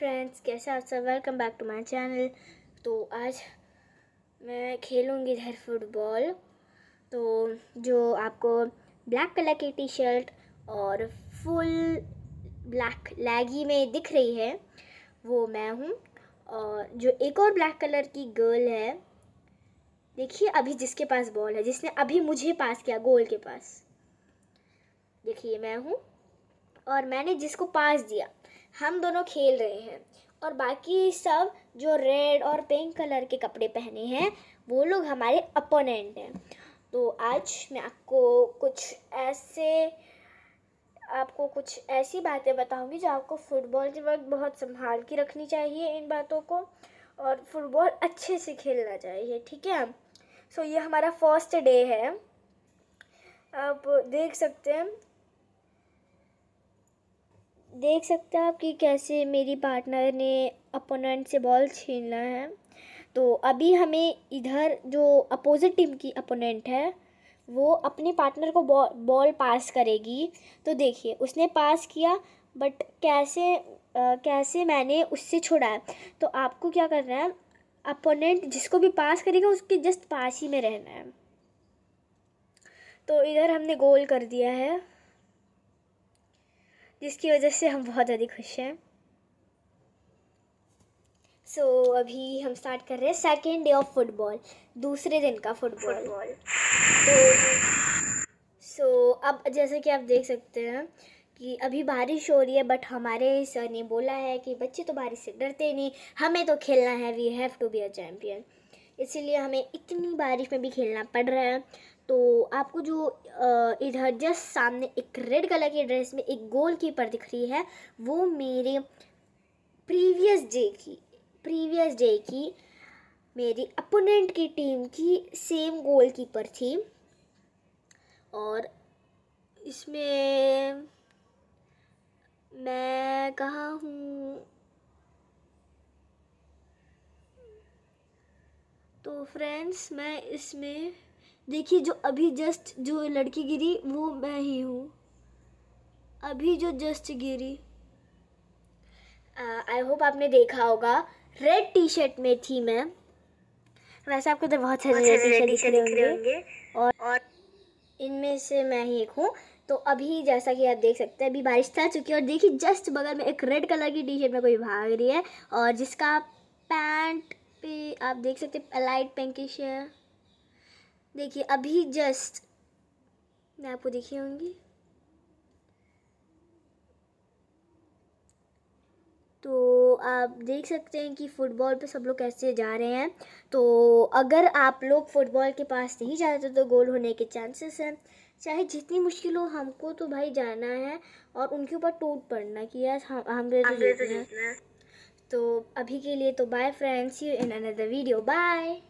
friends कैसे आप सब welcome back to my channel तो आज मैं खेलूँगी इधर फुटबॉल तो जो आपको ब्लैक कलर की टी शर्ट और फुल ब्लैक लैगी में दिख रही है वो मैं हूँ और जो एक और ब्लैक कलर की गर्ल है देखिए अभी जिसके पास बॉल है जिसने अभी मुझे पास किया गोल के पास देखिए मैं हूँ और मैंने जिसको पास दिया हम दोनों खेल रहे हैं और बाकी सब जो रेड और पिंक कलर के कपड़े पहने हैं वो लोग हमारे अपोनेंट हैं तो आज मैं आपको कुछ ऐसे आपको कुछ ऐसी बातें बताऊंगी जो आपको फुटबॉल के वक्त बहुत संभाल के रखनी चाहिए इन बातों को और फुटबॉल अच्छे से खेलना चाहिए ठीक है सो so, ये हमारा फर्स्ट डे है आप देख सकते हैं देख सकते हैं आप कि कैसे मेरी पार्टनर ने अपोनेंट से बॉल छीनना है तो अभी हमें इधर जो अपोजिट टीम की अपोनेंट है वो अपने पार्टनर को बॉल बॉल पास करेगी तो देखिए उसने पास किया बट कैसे आ, कैसे मैंने उससे है तो आपको क्या करना है अपोनेंट जिसको भी पास करेगा उसके जस्ट पास ही में रहना है तो इधर हमने गोल कर दिया है जिसकी वजह से हम बहुत ज़्यादा खुश हैं सो so, अभी हम स्टार्ट कर रहे हैं सेकेंड डे ऑफ फुटबॉल दूसरे दिन का फुटबॉल तो सो so, अब जैसे कि आप देख सकते हैं कि अभी बारिश हो रही है बट हमारे सर ने बोला है कि बच्चे तो बारिश से डरते नहीं हमें तो खेलना है we have to be a champion इसीलिए हमें इतनी बारिश में भी खेलना पड़ रहा है तो आपको जो इधर जस्ट सामने एक रेड कलर की ड्रेस में एक गोल कीपर दिख रही है वो मेरे प्रीवियस डे की प्रीवियस डे की मेरी अपोनेंट की टीम की सेम गोल कीपर थी और इसमें मैं कहा हूँ तो फ्रेंड्स मैं इसमें देखिए जो अभी जस्ट जो लड़की गिरी वो मैं ही हूँ अभी जो जस्ट गिरी आई uh, होप आपने देखा होगा रेड टी शर्ट में थी मैं वैसे आपको तो बहुत सारे रेड टी शर्ट होंगे और, और इनमें से मैं ही एक हूँ तो अभी जैसा कि आप देख सकते हैं अभी बारिश आ चुकी है और देखिए जस्ट बगल में एक रेड कलर की टी शर्ट में कोई भाग रही है और जिसका पैंट पे आप देख सकते हैं लाइट पिंकिश है देखिए अभी जस्ट मैं आपको दिखी होंगी तो आप देख सकते हैं कि फ़ुटबॉल पे सब लोग कैसे जा रहे हैं तो अगर आप लोग फ़ुटबॉल के पास नहीं जाते तो गोल होने के चांसेस हैं चाहे जितनी मुश्किल हो हमको तो भाई जाना है और उनके ऊपर टूट पड़ना कि यार हम हम तो तो, तो अभी के लिए तो bye friends you in another video bye